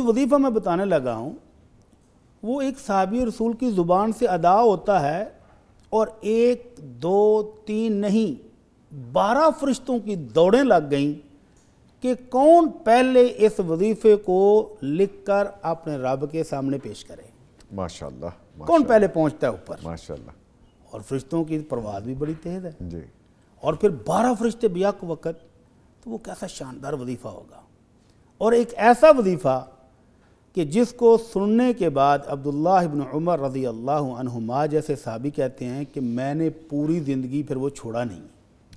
जो वजीफ़ा मैं बताने लगा हूँ वो एक सहाबी रसूल की ज़ुबान से अदा होता है और एक दो तीन नहीं बारह फरिश्तों की दौड़ें लग गईं कि कौन पहले इस वजीफ़े को लिखकर अपने रब के सामने पेश करे माशाल्लाह कौन पहले पहुंचता है ऊपर माशाल्लाह और फरिश्तों की प्रवाद भी बड़ी तेज़ है जी और फिर बारह फरिश्ते बियाक वक़्त तो वो कैसा शानदार वजीफ़ा होगा और एक ऐसा वजीफ़ा कि जिसको सुनने के बाद अब्दुल्ला इब्न उमर रज़ी अल्लाहुमा जैसे साबी कहते हैं कि मैंने पूरी ज़िंदगी फिर वो छोड़ा नहीं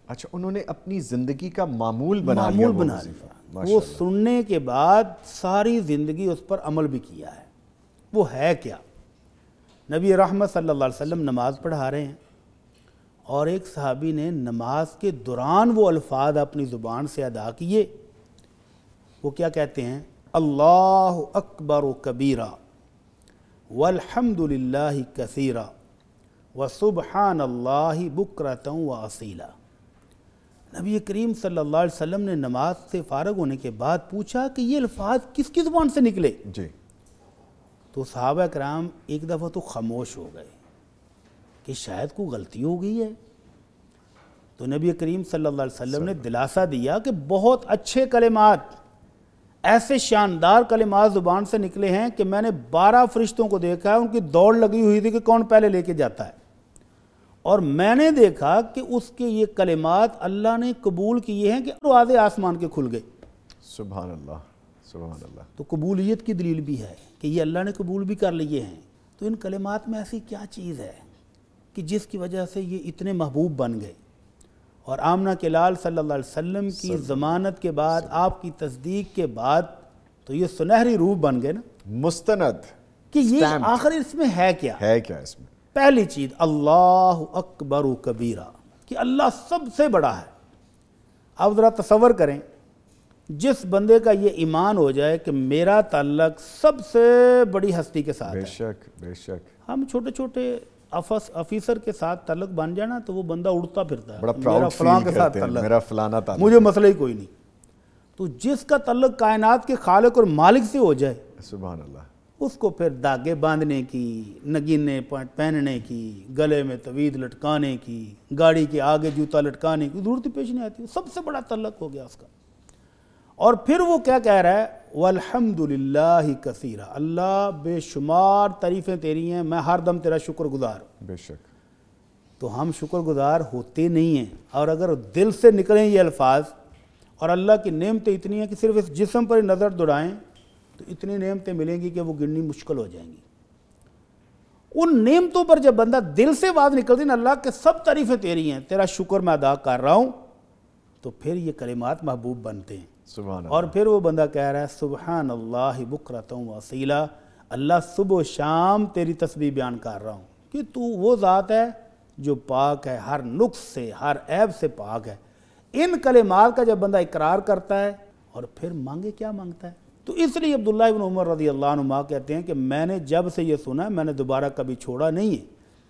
अच्छा उन्होंने अपनी ज़िंदगी का मामूल बना मामूल बना लिया वो सुनने के बाद सारी ज़िंदगी उस पर अमल भी किया है वो है क्या नबी रहमत सल्लल्लाहु अलैहि वसल्लम नमाज़ पढ़ा रहे हैं और एक सहाबी ने नमाज के दौरान वो अल्फाज अपनी ज़ुबान से अदा किए वो क्या कहते हैं अल्लाह अकबर कबीरा वलहमदुल्ला कसीरा व सुबहान अल्लाह बुकरत व असीला नबी करीम सल्लल्लाहु अलैहि वसल्लम ने नमाज से फारग होने के बाद पूछा कि ये अल्फाज किस किस जुबान से निकले जी तो साहब कराम एक दफ़ा तो खामोश हो गए कि शायद कोई गलती हो गई है तो नबी करीम सल्लल्लाहु अलैहि वसल्लम ने दिलासा दिया कि बहुत अच्छे कलेमात ऐसे शानदार कलेमा ज़ुबान से निकले हैं कि मैंने बारह फरिश्तों को देखा है उनकी दौड़ लगी हुई थी कि कौन पहले लेके जाता है और मैंने देखा कि उसके ये कलेमात अल्लाह ने कबूल किए हैं कि आधे आसमान के खुल गए सुबह अल्लाह सुबह अल्लाह तो कबूलियत की दलील भी है कि ये अल्लाह ने कबूल भी कर लिए हैं तो इन कलेमात में ऐसी क्या चीज़ है कि जिसकी वजह से ये इतने महबूब बन गए और आमना के लाल सल्ला वसम की ज़मानत के बाद आपकी तस्दीक के बाद तो ये सुनहरी रूप बन गए ना मुस्तनद कि ये आखिर इसमें है क्या है क्या इसमें पहली चीज़ अल्लाह अकबर कबीरा कि अल्लाह सबसे बड़ा है अब ज़रा तस्वर करें जिस बंदे का ये ईमान हो जाए कि मेरा तल्लक सबसे बड़ी हस्ती के साथ बेशक है। बेशक हम छोटे छोटे अफस ऑफिसर के साथ तलक बन जाना तो वो बंदा उड़ता फिरता है मेरा फलान के साथ तलक मेरा फलाना ताल्लक मुझे मसला ही कोई नहीं तो जिसका तलक कायनात के खालक और मालिक से हो जाए सुबह अल्लाह उसको फिर धागे बांधने की नगीने पहनने की गले में तवीद लटकाने की गाड़ी के आगे जूता लटकाने की जरूरत पेश नहीं आती सबसे बड़ा तलक हो गया उसका और फिर वो क्या कह रहा है वलहमदुल्ला कसीरा अल्लाह बेशुमार तारीफ़ें तेरी हैं मैं हर दम तेरा शुक्रगुजार बेशक तो हम शुक्रगुजार होते नहीं हैं और अगर दिल से निकलें ये अल्फाज और अल्लाह की नेमतें इतनी हैं कि सिर्फ इस जिसम पर नज़र दौड़ाएँ तो इतनी नेमतें मिलेंगी कि वो गिननी मुश्किल हो जाएंगी उन नेमतों पर जब बंदा दिल से बात निकलती ना अल्लाह के सब तारीफ़ें तेरी हैं तेरा शुक्र मैं अदा कर रहा हूँ तो फिर ये कलिमात महबूब बनते हैं और फिर वो बंदा कह रहा है सुबह अल्लाह बकरत वसीला अल्लाह सुबह शाम तेरी तस्वीर बयान कर रहा हूँ कि तू वो ज़ात है जो पाक है हर नुक्स से हर ऐब से पाक है इन कलेमात का जब बंदा इकरार करता है और फिर मांगे क्या मांगता है तो इसलिए अब्दुल्ला इबन उमर रजी अल्लाह कहते हैं कि मैंने जब से ये सुना मैंने दोबारा कभी छोड़ा नहीं है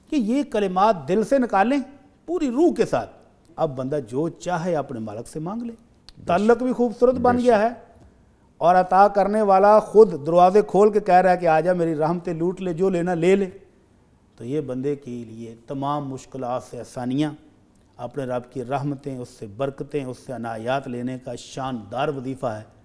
कि ये कलेमात दिल से निकालें पूरी रूह के साथ अब बंदा जो चाहे अपने मालक से मांग ले ताल्लुक भी खूबसूरत बन गया है और अता करने वाला खुद दरवाजे खोल के कह रहा है कि आजा मेरी रहमतें लूट ले जो लेना ले ले तो ये बंदे के लिए तमाम मुश्किल से आसानियाँ अपने रब की रहमतें उससे बरकतें उससे अनायात लेने का शानदार वजीफ़ा है